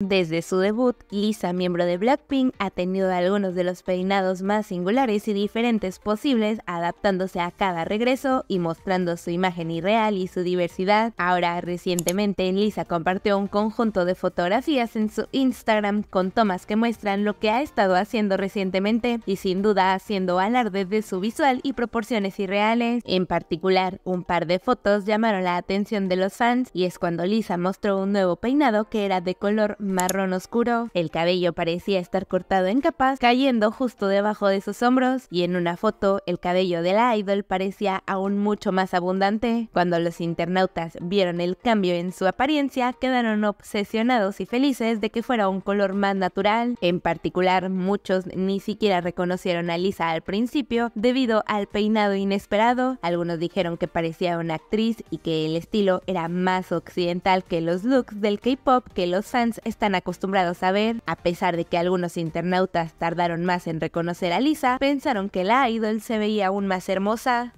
Desde su debut, Lisa, miembro de Blackpink, ha tenido algunos de los peinados más singulares y diferentes posibles, adaptándose a cada regreso y mostrando su imagen irreal y su diversidad. Ahora, recientemente, Lisa compartió un conjunto de fotografías en su Instagram con tomas que muestran lo que ha estado haciendo recientemente y sin duda haciendo alarde de su visual y proporciones irreales. En particular, un par de fotos llamaron la atención de los fans y es cuando Lisa mostró un nuevo peinado que era de color marrón oscuro. El cabello parecía estar cortado en capas cayendo justo debajo de sus hombros, y en una foto el cabello de la idol parecía aún mucho más abundante. Cuando los internautas vieron el cambio en su apariencia, quedaron obsesionados y felices de que fuera un color más natural. En particular, muchos ni siquiera reconocieron a Lisa al principio debido al peinado inesperado. Algunos dijeron que parecía una actriz y que el estilo era más occidental que los looks del K-pop que los fans tan acostumbrados a ver, a pesar de que algunos internautas tardaron más en reconocer a Lisa, pensaron que la idol se veía aún más hermosa.